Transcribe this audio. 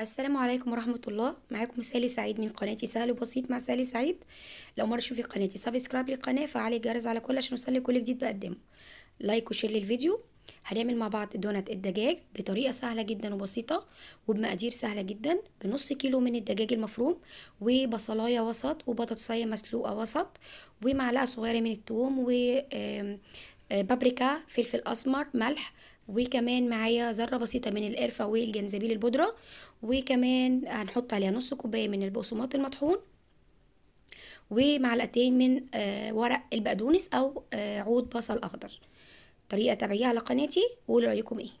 السلام عليكم ورحمة الله معاكم سالي سعيد من قناتي سهل وبسيط مع سالي سعيد لو مرة تشوفي قناتي سبسكرايب للقناة فعلي الجرس على كل عشان يوصلك كل جديد بقدمه لايك وشير للفيديو هنعمل مع بعض دونات الدجاج بطريقة سهلة جدا وبسيطة وبمقادير سهلة جدا بنص كيلو من الدجاج المفروم وبصلاية وسط وبطاطسية مسلوقة وسط ومعلقة صغيرة من التوم و آه، بابريكا فلفل أسمر ملح وكمان معايا ذره بسيطه من القرفه والجنزبيل البودره وكمان هنحط عليها نص كوبايه من البقسماط المطحون ومعلقتين من آه، ورق البقدونس او آه، عود بصل اخضر طريقه تابعيها على قناتي وقولوا رايكم ايه